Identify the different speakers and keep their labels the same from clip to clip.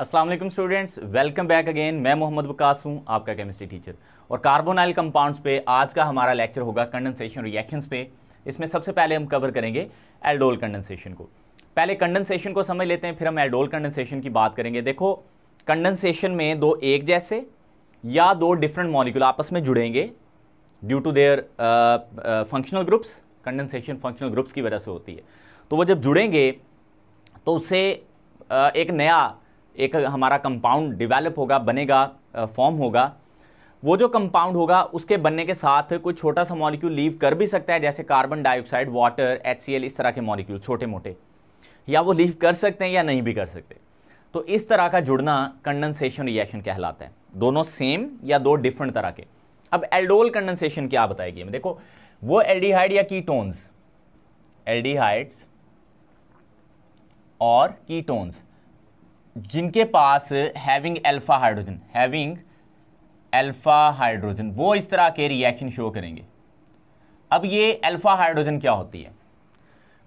Speaker 1: Aslam students welcome back again मैं मोहम्मद वकास हूँ आपका केमिस्ट्री टीचर और कार्बोनाइल कंपाउंड्स पे आज का हमारा लेक्चर होगा कंडेंसेशन रिएक्शंस पे इसमें सबसे पहले हम कवर करेंगे एल्डोल कंडेंसेशन को पहले कंडेंसेशन को समझ लेते हैं फिर हम एल्डोल कंडेंसेशन की बात करेंगे देखो कंडेंसेशन में दो एक जैसे या दो डिफरेंट मॉलिक्यूल आपस में जुड़ेंगे due to their functional groups condensation functional groups की वजह से होती है तो वो जब जुड़ेंगे तो उसे uh, एक नया एक हमारा कंपाउंड डिवेलप होगा बनेगा फॉर्म होगा वो जो कंपाउंड होगा उसके बनने के साथ कोई छोटा सा मॉलिक्यूल लीव कर भी सकता है जैसे कार्बन डाइऑक्साइड वाटर एच इस तरह के मॉलिक्यूल छोटे मोटे या वो लीव कर सकते हैं या नहीं भी कर सकते तो इस तरह का जुड़ना कंडेंसेशन रिएक्शन कहलाता है दोनों सेम या दो डिफरेंट तरह के अब एल्डोल कंडेंसेशन क्या बताएगी हमें देखो वो एल्डिहाइड या कीटोन्स एल्डिहाइड्स और कीटोन्स जिनके पास having alpha hydrogen having alpha hydrogen वो इस तरह के रिएक्शन शो करेंगे अब ये अल्फ़ा हाइड्रोजन क्या होती है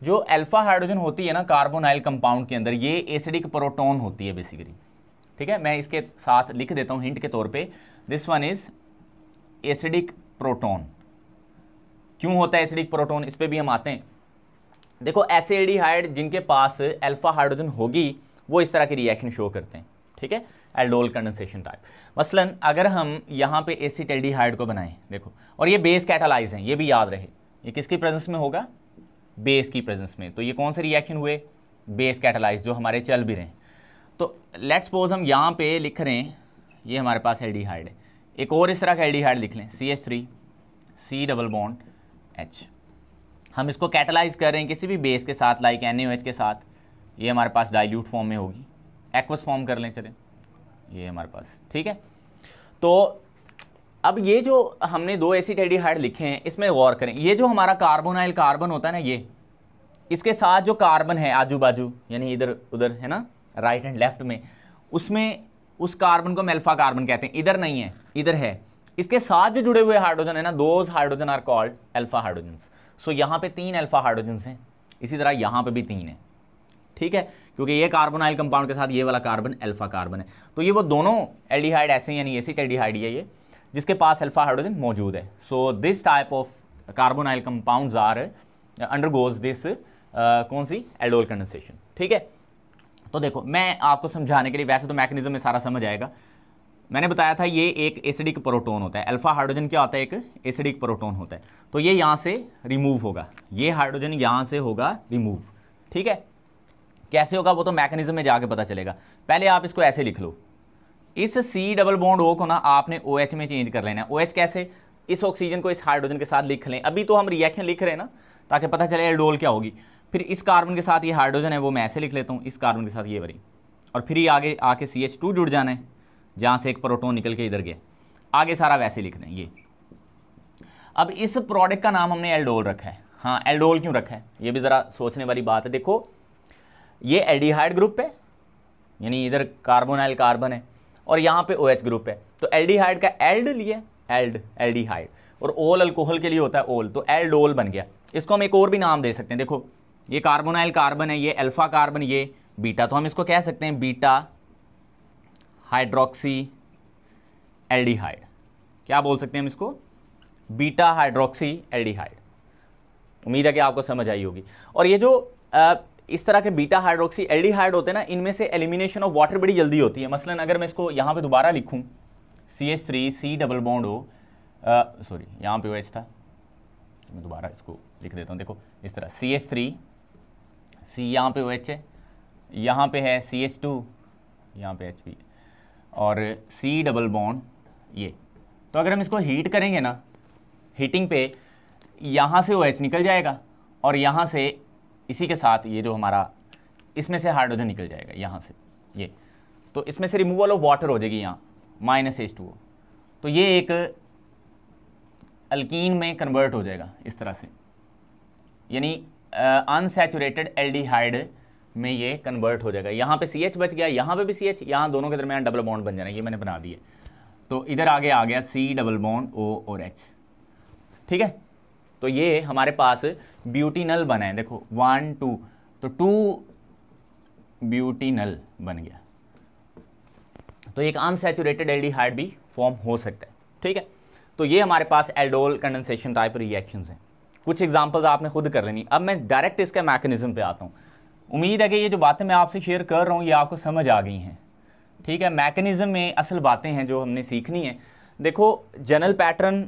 Speaker 1: जो अल्फ़ा हाइड्रोजन होती है ना कार्बोनाइल कंपाउंड के अंदर ये एसिडिक प्रोटोन होती है बेसिकली ठीक है मैं इसके साथ लिख देता हूँ हिंट के तौर पे this one is acidic proton क्यों होता है एसिडिक प्रोटोन इस पर भी हम आते हैं देखो एसिडिहाइड जिनके पास अल्फ़ा हाइड्रोजन होगी वो इस तरह के रिएक्शन शो करते हैं ठीक है एल्डोल कंडेंसेशन टाइप मसलन अगर हम यहाँ पे एसिड एल्डिहाइड को बनाएं देखो और ये बेस कैटालाइज हैं ये भी याद रहे ये किसकी प्रेजेंस में होगा बेस की प्रेजेंस में तो ये कौन से रिएक्शन हुए बेस कैटालाइज जो हमारे चल भी रहे हैं तो लेट्स सपोज हम यहाँ पे लिख रहे हैं ये हमारे पास एल है एक और इस तरह का एल लिख लें C H three C double bond H हम इसको कैटलाइज कर रहे हैं किसी भी बेस के साथ लाइक एन के साथ ये हमारे पास डाइल्यूट फॉर्म में होगी एक्वस फॉर्म कर लें चले ये हमारे पास ठीक है तो अब ये जो हमने दो एसिड एडिहाइड लिखे हैं इसमें गौर करें ये जो हमारा कार्बोनाइल कार्बन होता है ना ये इसके साथ जो कार्बन है आजू बाजू यानी इधर उधर है ना राइट एंड लेफ्ट में उसमें उस कार्बन को मेल्फा कार्बन कहते हैं इधर नहीं है इधर है इसके साथ जो जुड़े हुए हाइड्रोजन है ना those hydrogen are called alpha hydrogen so यहाँ पे तीन एल्फा हाइड्रोजन हैं इसी तरह यहाँ पे भी तीन है ठीक है क्योंकि ये कार्बन आयल कंपाउंड के साथ ये वाला कार्बन अल्फा कार्बन है तो ये वो दोनों एल्डिहाइड ऐसे यानी एसिड एल्डिहाइड है ये जिसके पास अल्फा हाइड्रोजन मौजूद है so this type of carbonyl compound are undergoes this कौन सी एल्डोल कंडेंसेशन ठीक है तो देखो मैं आपको समझाने के लिए वैसे तो मैकेनिज्म में सारा समझ आएगा मैंने बताया था ये एक एसिडिक प्रोटोन होता है अल्फा हाइड्रोजन क्या होता है एक एसिडिक प्रोटोन होता है तो ये यहाँ से रिमूव होगा ये हाइड्रोजन यहाँ से होगा रिमूव ठीक है कैसे होगा वो तो मैकेनिज्म में जाके पता चलेगा पहले आप इसको ऐसे लिख लो इस सी डबल बॉन्ड ओ को ना आपने ओ OH में चेंज कर लेना है OH कैसे इस ऑक्सीजन को इस हाइड्रोजन के साथ लिख लें अभी तो हम रिएक्शन लिख रहे हैं ना ताकि पता चले एडोल क्या होगी फिर इस कार्बन के साथ ये हाइड्रोजन है वो मैं ऐसे लिख लेता हूँ इस कार्बन के साथ ये वरी और फिर ही आगे आके सी एच टू जुड़ जाना है जहाँ से एक प्रोटोन निकल के इधर गया आगे सारा वैसे लिख दें ये अब इस प्रोडक्ट का नाम हमने एल्डोल रखा है हाँ एल्डोल क्यों रखा है ये भी ज़रा सोचने वाली बात है देखो ये एल्डिहाइड ग्रुप है यानी इधर कार्बोनाइल कार्बन है और यहाँ पे ओ OH ग्रुप है तो एल्डिहाइड का एल्ड लिए एल्ड एल्डिहाइड और ओल अल्कोहल के लिए होता है ओल तो एल्ड ओल बन गया इसको हम एक और भी नाम दे सकते हैं देखो ये कार्बोनाइल कार्बन है ये अल्फा कार्बन ये बीटा तो हम इसको कह सकते हैं बीटा हाइड्रोक्सी एल्डिहाइड क्या बोल सकते हैं हम इसको बीटा हाइड्रोक्सी एल्डिहाइड उम्मीद है कि आपको समझ आई होगी और ये जो इस तरह के बीटा हाइड्रोक्सी एल्डिहाइड होते हैं ना इनमें से एलिमिनेशन ऑफ वाटर बड़ी जल्दी होती है मसलन अगर मैं इसको यहाँ पे दोबारा लिखूँ C H three C double bond हो सॉरी यहाँ पे ओ एच था तो मैं दोबारा इसको लिख देता हूँ देखो इस तरह सी एच थ्री सी यहाँ पे ओ एच है यहाँ पे है सी एच टू यहाँ पे एच पी और सी डबल बॉन्ड ये तो अगर हम इसको हीट करेंगे ना हीटिंग पे यहाँ से ओ एच निकल जाएगा और यहाँ से इसी के साथ ये जो हमारा इसमें से हाइड्रोजन निकल जाएगा यहाँ से ये तो इसमें से रिमूवल ऑफ वाटर हो जाएगी यहाँ माइनस एच टू तो ये एक अल्कीन में कन्वर्ट हो जाएगा इस तरह से यानी अनसेचुरेटेड एल्डिहाइड में ये कन्वर्ट हो जाएगा यहाँ पे सी एच बच गया यहाँ पे भी सी एच यहाँ दोनों के दरमियान डबल बॉन्ड बन जाना ये मैंने बना दिए तो इधर आगे आ गया सी डबल बॉन्ड ओ और एच ठीक है तो ये हमारे पास ब्यूटीनल बनाए देखो वन टू तो टू ब्यूटीनल बन गया तो एक अनसेचुरेटेड एल्डिहाइड भी फॉर्म हो सकता है ठीक है तो ये हमारे पास एल्डोल कंडेंसेशन टाइप रिएक्शन हैं कुछ एग्जाम्पल्स आपने खुद कर लेनी अब मैं डायरेक्ट इसके मैकेनिज्म पे आता हूँ उम्मीद है कि ये जो बातें मैं आपसे शेयर कर रहा हूँ ये आपको समझ आ गई हैं ठीक है मैकेनिज्म में असल बातें हैं जो हमने सीखनी है देखो जनरल पैटर्न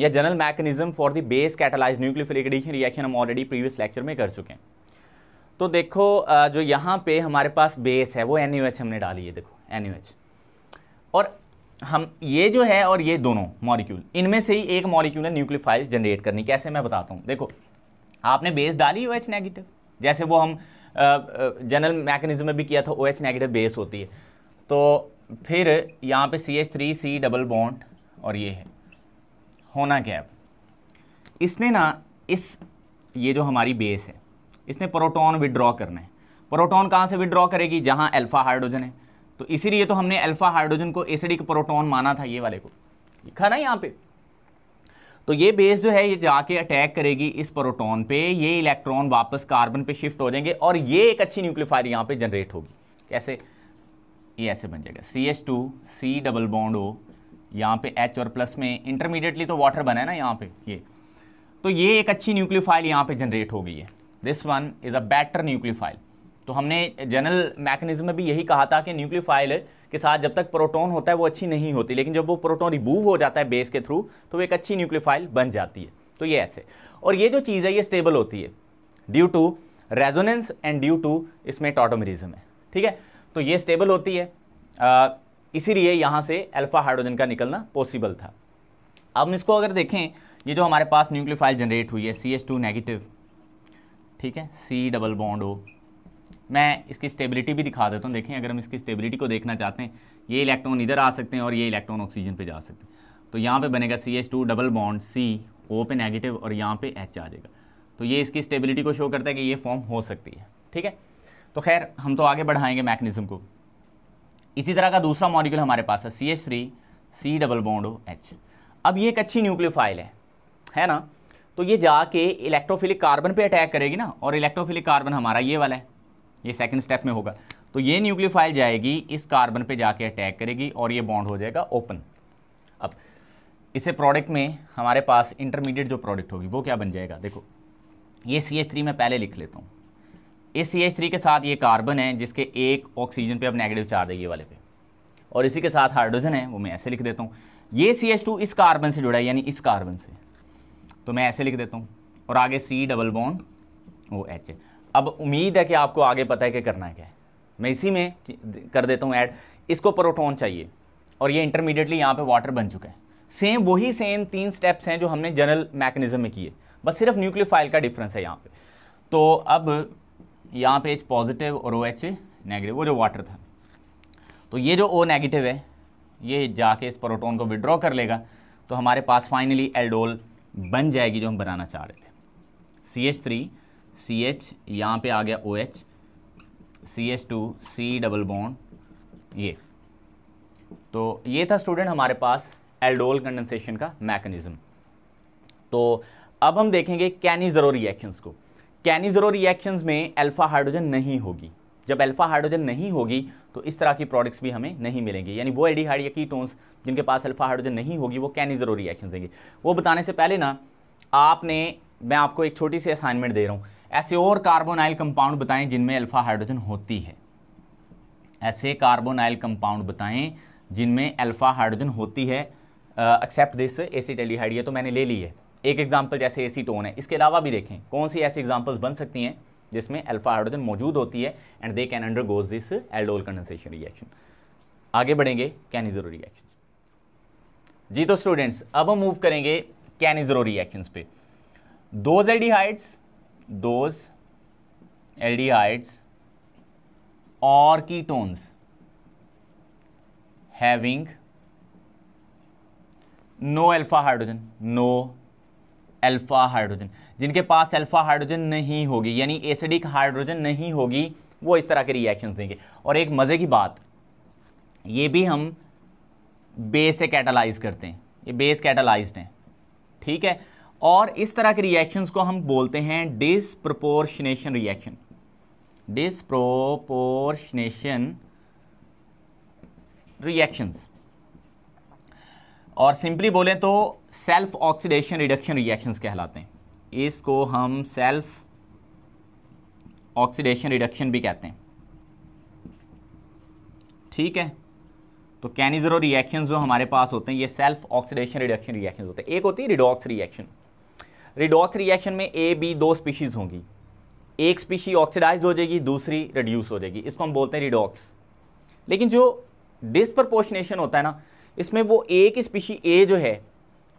Speaker 1: या general mechanism for the base catalyse nucleophilic reaction हम ऑलरेडी प्रीवियस लेक्चर में कर चुके हैं तो देखो जो यहाँ पे हमारे पास बेस है वो एन हमने डाली है देखो एन और हम ये जो है और ये दोनों मॉलिक्यूल इनमें से ही एक मॉलिक्यूल है न्यूक्लियोफाइल जनरेट करनी कैसे मैं बताता हूँ देखो आपने बेस डाली ओ एच नेगेटिव जैसे वो हम जनरल मैकेनिज्म में भी किया था ओ एच नेगेटिव बेस होती है तो फिर यहाँ पे C H three C double bond और ये है होना क्या है इसने ना इस ये जो हमारी बेस है इसने प्रोटॉन विड्रॉ करना है प्रोटॉन कहाँ से विड्रॉ करेगी जहाँ अल्फा हाइड्रोजन है तो इसीलिए तो हमने अल्फा हाइड्रोजन को एसिडिक प्रोटॉन माना था ये वाले को लिखा ना यहाँ पे तो ये बेस जो है ये जाके अटैक करेगी इस प्रोटॉन पे ये इलेक्ट्रॉन वापस कार्बन पे शिफ्ट हो जाएंगे और ये एक अच्छी न्यूक्लियोफायर यहाँ पे जनरेट होगी कैसे ये ऐसे बन जाएगा C H two C double bond O यहाँ पे एच और प्लस में इंटरमीडिएटली तो वाटर बना है ना यहाँ पे ये तो ये एक अच्छी न्यूक्लियोफाइल यहाँ पे जनरेट हो गई है this one is a better nucleophile तो हमने जनरल मैकेनिज्म में भी यही कहा था कि न्यूक्लियोफाइल के साथ जब तक प्रोटोन होता है वो अच्छी नहीं होती लेकिन जब वो प्रोटोन रिमूव हो जाता है बेस के थ्रू तो वो एक अच्छी न्यूक्लियोफाइल बन जाती है तो ये ऐसे और ये जो चीज़ है ये स्टेबल होती है due to resonance and due to इसमें टोटोमरिज्म है ठीक है तो ये स्टेबल होती है इसीलिए यहाँ से अल्फ़ा हाइड्रोजन का निकलना पॉसिबल था अब इसको अगर देखें ये जो हमारे पास न्यूक्लियोफाइल जनरेट हुई है सी एस टू नेगेटिव ठीक है सी डबल बॉन्ड ओ मैं इसकी स्टेबिलिटी भी दिखा देता हूँ देखें अगर हम इसकी स्टेबिलिटी को देखना चाहते हैं ये इलेक्ट्रॉन इधर आ सकते हैं और ये इलेक्ट्रॉन ऑक्सीजन पर जा सकते हैं तो यहाँ पर बनेगा C H two double bond C O पे नेगेटिव और यहाँ पर एच आ जाएगा तो ये इसकी स्टेबिलिटी को शो करता है कि ये फॉर्म हो सकती है ठीक है तो खैर हम तो आगे बढ़ाएंगे मैकेनिज्म को इसी तरह का दूसरा मॉलिक्यूल हमारे पास है C H three C double bond O H अब ये एक अच्छी न्यूक्लियोफाइल है है ना तो ये जाके इलेक्ट्रोफिलिक कार्बन पे अटैक करेगी ना और इलेक्ट्रोफिलिक कार्बन हमारा ये वाला है ये सेकंड स्टेप में होगा तो ये न्यूक्लियोफाइल जाएगी इस कार्बन पे जाके अटैक करेगी और ये बॉन्ड हो जाएगा ओपन अब इसे प्रोडक्ट में हमारे पास इंटरमीडिएट जो प्रोडक्ट होगी वो क्या बन जाएगा देखो ये सी एच थ्री मैं पहले लिख लेता हूँ इस सी एच थ्री के साथ ये कार्बन है जिसके एक ऑक्सीजन पे अब नेगेटिव चार्ज है ये वाले पे और इसी के साथ हाइड्रोजन है वो मैं ऐसे लिख देता हूँ ये सी एच टू इस कार्बन से जुड़ा है यानी इस कार्बन से तो मैं ऐसे लिख देता हूँ और आगे सी डबल बॉन्ड वो एच है अब उम्मीद है कि आपको आगे पता है कि करना है क्या है मैं इसी में कर देता हूँ ऐड इसको प्रोटोन चाहिए और ये इंटरमीडिएटली यहाँ पे वाटर बन चुका है सेम वही सेम तीन स्टेप्स हैं जो हमने जनरल मैकेनिज्म में किए बस सिर्फ न्यूक्लियोफाइल का डिफरेंस है यहाँ पे तो अब यहाँ पे एच पॉजिटिव और ओ एच नेगेटिव वो जो वाटर था तो ये जो ओ नेगेटिव है ये जाके इस प्रोटोन को विड्रॉ कर लेगा तो हमारे पास फाइनली एल्डोल बन जाएगी जो हम बनाना चाह रहे थे C H three C H यहाँ पर आ गया O H C H two C double bond ये तो ये था स्टूडेंट हमारे पास एल्डोल कंडेंसेशन का मैकेनिज़्म तो अब हम देखेंगे जरूरी रिएक्शंस को कैनिजरो रिएक्शन में अल्फा हाइड्रोजन नहीं होगी जब अल्फा हाइड्रोजन नहीं होगी तो इस तरह की प्रोडक्ट्स भी हमें नहीं मिलेंगे यानी वो एल्डिहाइड या कीटोन्स जिनके पास अल्फा हाइड्रोजन नहीं होगी वो कैनिजरो रिएक्शन देंगे वो बताने से पहले ना आपने मैं आपको एक छोटी सी असाइनमेंट दे रहा हूँ ऐसे और कार्बोनाइल कंपाउंड बताएं जिनमें अल्फा हाइड्रोजन होती है ऐसे कार्बोनाइल कंपाउंड बताएं जिनमें अल्फा हाइड्रोजन होती है एक्सेप्ट दिस एसिड एल्डिहाइड ये तो मैंने ले ली है एक एग्जाम्पल जैसे एसी टोन है इसके अलावा भी देखें कौन सी ऐसी एग्जाम्पल्स बन सकती हैं जिसमें अल्फा हाइड्रोजन मौजूद होती है and they can undergoes this aldol condensation reaction आगे बढ़ेंगे कैनिजरो रिएक्शन जी तो स्टूडेंट्स अब हम मूव करेंगे कैनिजरो रिएक्शन पे दोज एल्डिहाइड्स दोज हाइड्स और ketones having no alpha hydrogen no alpha hydrogen जिनके पास अल्फ़ा हाइड्रोजन नहीं होगी यानी एसिडिक हाइड्रोजन नहीं होगी वो इस तरह के रिएक्शंस देंगे और एक मज़े की बात ये भी हम बेस से कैटालाइज करते हैं ये बेस कैटालाइज हैं ठीक है और इस तरह के रिएक्शंस को हम बोलते हैं डिसप्रोपोर्शनेशन रिएक्शन डिसप्रोपोर्शनेशन रिएक्शंस और सिंपली बोलें तो सेल्फ ऑक्सीडेशन रिडक्शन रिएक्शंस कहलाते हैं इसको हम सेल्फ ऑक्सीडेशन रिडक्शन भी कहते हैं ठीक है तो कैनिजरो रिएक्शन जो हमारे पास होते हैं ये सेल्फ ऑक्सीडेशन रिडक्शन रिएक्शन होते हैं एक होती है रिडॉक्स रिएक्शन रिडॉक्स रिएक्शन में ए बी दो स्पीशीज़ होंगी एक स्पीशी ऑक्सीडाइज हो जाएगी दूसरी रिड्यूस हो जाएगी इसको हम बोलते हैं रिडॉक्स लेकिन जो डिसप्रपोशनेशन होता है ना इसमें वो एक स्पीशी ए जो है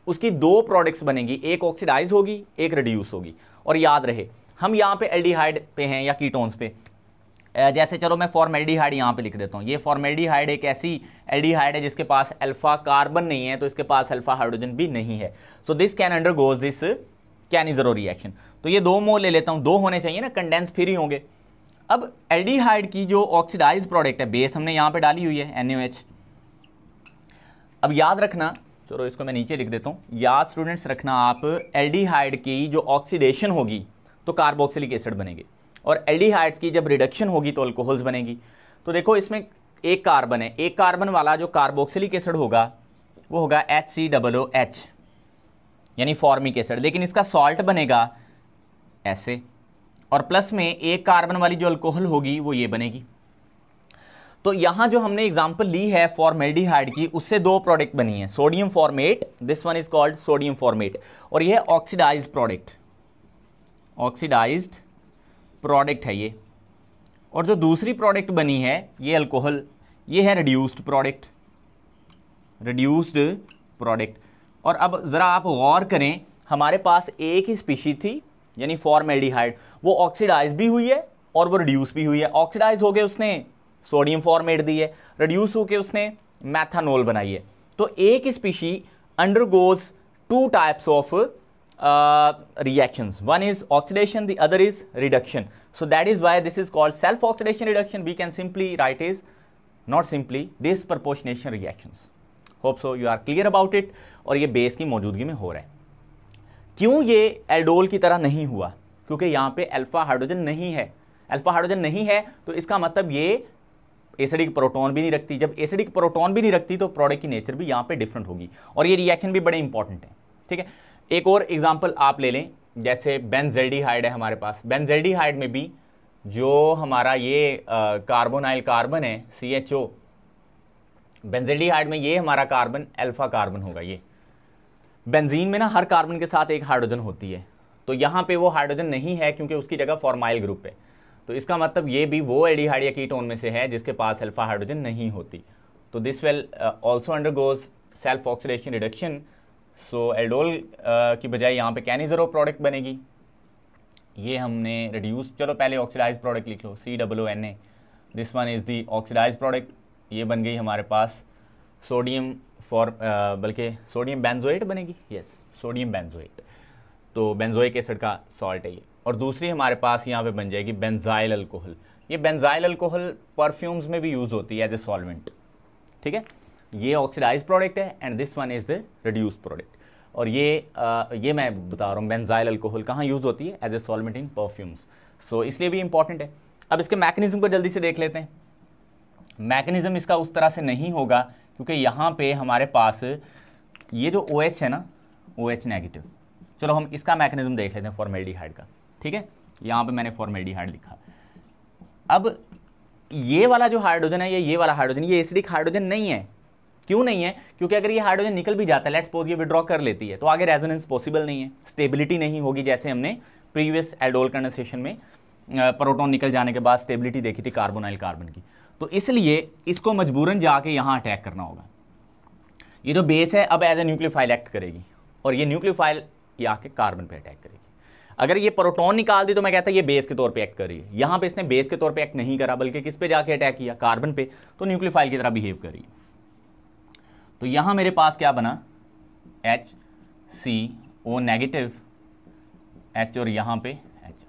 Speaker 1: उसकी दो प्रोडक्ट्स बनेंगी एक ऑक्सीडाइज होगी एक रिड्यूस होगी और याद रहे हम यहाँ पे एल्डिहाइड पे हैं या कीटोन्स पे जैसे चलो मैं फॉर्मेल्डिहाइड यहाँ पे लिख देता हूँ ये फॉर्मेल्डिहाइड एक ऐसी एल्डिहाइड है जिसके पास अल्फा कार्बन नहीं है तो इसके पास अल्फा हाइड्रोजन भी नहीं है so this can undergoes this Cannizzaro reaction तो ये दो मोल ले लेता हूँ दो होने चाहिए ना कंडेंस फिर ही होंगे अब एल्डिहाइड की जो ऑक्सीडाइज प्रोडक्ट है बेस हमने यहाँ पे डाली हुई है एन अब याद रखना चलो इसको मैं नीचे लिख देता हूँ याद स्टूडेंट्स रखना आप एल्डिहाइड की जो ऑक्सीडेशन होगी तो कार्बोक्सिलिक एसिड बनेंगे और एल्डिहाइड्स की जब रिडक्शन होगी तो अल्कोहल्स बनेगी तो देखो इसमें एक कार्बन है एक कार्बन वाला जो कार्बोक्सिलिक एसिड होगा वो होगा H C double O H यानी फॉर्मिक एसिड लेकिन इसका सॉल्ट बनेगा ऐसे और प्लस में एक कार्बन वाली जो अल्कोहल होगी वो ये बनेगी तो यहाँ जो हमने एग्जाम्पल ली है फॉर्मेल्डिहाइड की उससे दो प्रोडक्ट बनी है sodium formate this one is called sodium formate और यह ऑक्सीडाइज प्रोडक्ट ऑक्सीडाइज प्रोडक्ट है ये और जो दूसरी प्रोडक्ट बनी है ये अल्कोहल ये है रिड्यूस्ड प्रोडक्ट रिड्यूस्ड प्रोडक्ट और अब ज़रा आप गौर करें हमारे पास एक ही स्पीशी थी यानी फॉर्मेल्डिहाइड वो ऑक्सीडाइज भी हुई है और वो रिड्यूस भी हुई है ऑक्सीडाइज हो गए उसने सोडियम फॉर्मेट दी है रिड्यूस होकर उसने मैथानोल बनाई है तो एक species undergoes two types of reactions one is oxidation the other is reduction so that is why this is called self oxidation reduction we can simply write is not simply this proportionation reaction hope so you are clear about it और ये base की मौजूदगी में हो रहा है क्यों ये एल्डोल की तरह नहीं हुआ क्योंकि यहाँ पे अल्फा हाइड्रोजन नहीं है अल्फा हाइड्रोजन नहीं है तो इसका मतलब ये एसिडिक प्रोटॉन भी नहीं रखती जब एसिडिक प्रोटॉन भी नहीं रखती तो प्रोडक्ट की नेचर भी यहाँ पे डिफरेंट होगी और ये रिएक्शन भी बड़े इंपॉर्टेंट हैं ठीक है एक और एग्जाम्पल आप ले लें जैसे बेंजेल्डिहाइड है हमारे पास बेंजेल्डिहाइड में भी जो हमारा ये कार्बोनाइल कार्बन है सी एच ओ में ये हमारा कार्बन एल्फा कार्बन होगा ये बेंजीन में ना हर कार्बन के साथ एक हाइड्रोजन होती है तो यहाँ पे वो हाइड्रोजन नहीं है क्योंकि उसकी जगह फॉर्माइल ग्रुप है तो इसका मतलब ये भी वो या कीटोन में से है जिसके पास अल्फा हाइड्रोजन नहीं होती तो this will also undergoes self oxidation reduction so aldol की बजाय यहाँ पे कैनिजरो प्रोडक्ट बनेगी ये हमने रिड्यूस चलो पहले ऑक्सीडाइज प्रोडक्ट लिख लो C double O N A this one is the oxidise product ये बन गई हमारे पास सोडियम फॉर uh, बल्कि सोडियम बेंजोएट बनेगी यस सोडियम बैनजोइट तो बेंजोइक एसिड का सॉल्ट है ये और दूसरी हमारे पास यहाँ पे बन जाएगी बेंजाइल अल्कोहल ये बेंजाइल अल्कोहल परफ्यूम्स में भी यूज़ होती है एज ए सॉल्वेंट ठीक है ये ऑक्सीडाइज प्रोडक्ट है and this one is the reduce product और ये आ, ये मैं बता रहा हूँ बेंजाइल अल्कोहल कहाँ यूज़ होती है as a solvent in perfumes so इसलिए भी इंपॉर्टेंट है अब इसके मैकेनिज्म को जल्दी से देख लेते हैं मैकेनिज्म इसका उस तरह से नहीं होगा क्योंकि यहाँ पे हमारे पास ये जो ओ OH है ना ओ OH नेगेटिव चलो हम इसका मैकेनिज्म देख लेते हैं फॉर्मेलिटी का ठीक है यहां पे मैंने फॉर्मेल्डिहाइड लिखा अब ये वाला जो हाइड्रोजन है या ये वाला हाइड्रोजन ये एसिडिक हाइड्रोजन नहीं है क्यों नहीं है क्योंकि अगर ये हाइड्रोजन निकल भी जाता है लेट्स सपोज ये विड्रॉ कर लेती है तो आगे रेजोनेंस पॉसिबल नहीं है स्टेबिलिटी नहीं होगी जैसे हमने प्रीवियस एडोल कंडेशन में प्रोटोन निकल जाने के बाद स्टेबिलिटी देखी थी कार्बोनाइल कार्बन की तो इसलिए इसको मजबूरन जाके यहां अटैक करना होगा ये जो बेस है अब एज ए न्यूक्लियोफाइल एक्ट करेगी और ये न्यूक्लियोफाइल ये आके कार्बन पे अटैक करेगी अगर ये प्रोटॉन निकाल दी तो मैं कहता ये बेस के तौर पे एक्ट करी यहाँ पे इसने बेस के तौर पे एक्ट नहीं करा बल्कि किस पे जाके अटैक किया कार्बन पे तो न्यूक्लियोफाइल की तरह बिहेव करी तो यहां मेरे पास क्या बना H C O negative H और यहाँ पे एच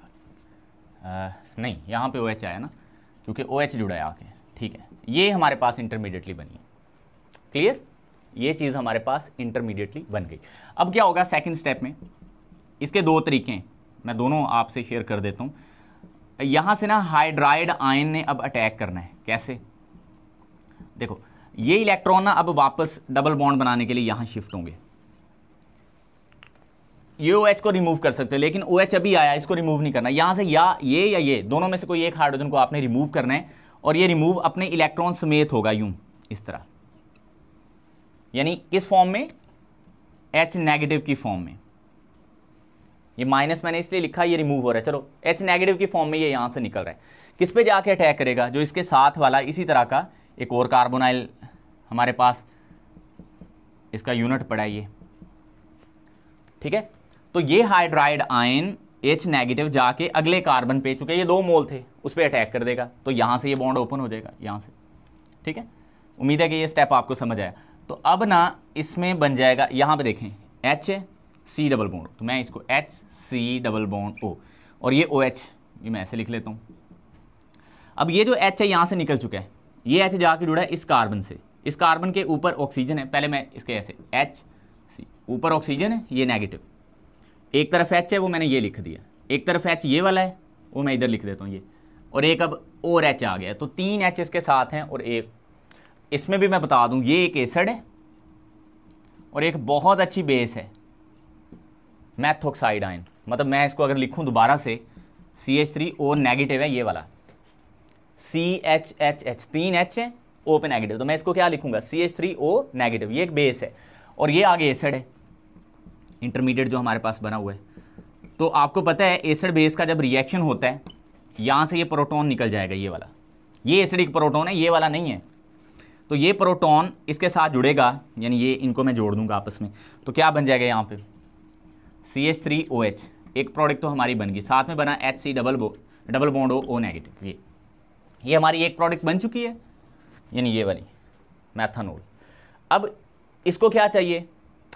Speaker 1: आ, नहीं यहाँ पे ओ OH एच आया ना क्योंकि ओ OH एच जुड़ा है आके ठीक है ये हमारे पास इंटरमीडिएटली बनी क्लियर ये चीज़ हमारे पास इंटरमीडिएटली बन गई अब क्या होगा सेकंड स्टेप में इसके दो तरीके हैं मैं दोनों आपसे शेयर कर देता हूँ यहाँ से ना हाइड्राइड आयन ने अब अटैक करना है कैसे देखो ये इलेक्ट्रॉन ना अब वापस डबल बॉन्ड बनाने के लिए यहाँ शिफ्ट होंगे ये ओ OH को रिमूव कर सकते हो लेकिन ओ OH अभी आया इसको रिमूव नहीं करना यहाँ से या ये या ये दोनों में से कोई एक हाइड्रोजन को आपने रिमूव करना है और ये रिमूव अपने इलेक्ट्रॉन समेत होगा यूं इस तरह यानी किस फॉर्म में एच नेगेटिव की फॉर्म में ये माइनस मैंने इसलिए लिखा ये रिमूव हो रहा है चलो एच नेगेटिव की फॉर्म में ये यहाँ से निकल रहा है किस पे जाके अटैक करेगा जो इसके साथ वाला इसी तरह का एक और कार्बोनाइल हमारे पास इसका यूनिट पड़ा है ये ठीक है तो ये हाइड्राइड आयन एच नेगेटिव जाके अगले कार्बन पे चुके ये दो मोल थे उस पर अटैक कर देगा तो यहाँ से ये बॉन्ड ओपन हो जाएगा यहाँ से ठीक है उम्मीद है कि ये स्टेप आपको समझ आया तो अब ना इसमें बन जाएगा यहाँ पर देखें एच सी डबल बोन तो मैं इसको H C double bond O और ये ओ OH, एच ये मैं ऐसे लिख लेता हूँ अब ये जो एच है यहाँ से निकल चुका है ये एच जाके जुड़ा है इस कार्बन से इस कार्बन के ऊपर ऑक्सीजन है पहले मैं इसके ऐसे एच सी ऊपर ऑक्सीजन है ये नेगेटिव एक तरफ एच है वो मैंने ये लिख दिया एक तरफ एच ये वाला है वो मैं इधर लिख देता हूँ ये और एक अब और एच आ गया तो तीन एच इसके साथ हैं और एक इसमें भी मैं बता दूँ ये एक एसड है और एक बहुत अच्छी बेस है मैथोक्साइड आयन मतलब मैं इसको अगर लिखूं दोबारा से C H three O negative है ये वाला सी एच एच एच तीन एच है ओ पे नेगेटिव तो मैं इसको क्या लिखूंगा C H three O negative ये एक बेस है और ये आगे एसिड है इंटरमीडिएट जो हमारे पास बना हुआ है तो आपको पता है एसिड बेस का जब रिएक्शन होता है यहाँ से ये प्रोटोन निकल जाएगा ये वाला ये एक प्रोटोन है ये वाला नहीं है तो ये प्रोटॉन इसके साथ जुड़ेगा यानी ये इनको मैं जोड़ दूंगा आपस में तो क्या बन जाएगा यहाँ पे C H three O H एक प्रोडक्ट तो हमारी बन गई साथ में बना एच सी डबल बो double bond O O negative ये ये हमारी एक प्रोडक्ट बन चुकी है यानी ये बनी मैथानोल अब इसको क्या चाहिए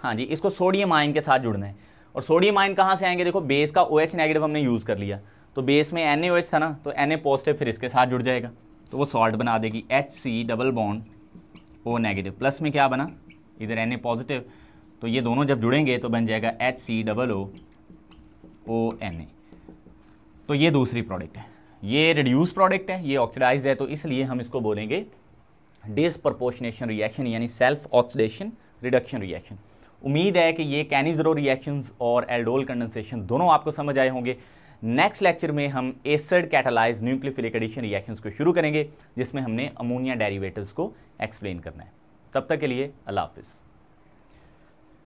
Speaker 1: हाँ जी इसको सोडियम आयन के साथ जुड़ना है और सोडियम आयन कहाँ से आएंगे देखो बेस का ओ एच नेगेटिव हमने यूज़ कर लिया तो बेस में एन ए था ना तो एन ए पॉजिटिव फिर इसके साथ जुड़ जाएगा तो वो सॉल्ट बना देगी H C double bond O negative plus में क्या बना इधर एन ए पॉजिटिव तो ये दोनों जब जुड़ेंगे तो बन जाएगा H C double O O N A तो ये दूसरी प्रोडक्ट है ये रिड्यूस प्रोडक्ट है ये ऑक्सीडाइज है तो इसलिए हम इसको बोलेंगे डिसप्रपोर्शनेशन रिएक्शन यानी सेल्फ ऑक्सीडेशन रिडक्शन रिएक्शन उम्मीद है कि ये कैनिजरो रिएक्शंस और एल्डोल कंडेंसेशन दोनों आपको समझ आए होंगे नेक्स्ट लेक्चर में हम acid catalyse nucleophilic addition reactions को शुरू करेंगे जिसमें हमने अमोनिया डेरिवेटिव्स को एक्सप्लेन करना है तब तक के लिए अल्लाह हाफिज़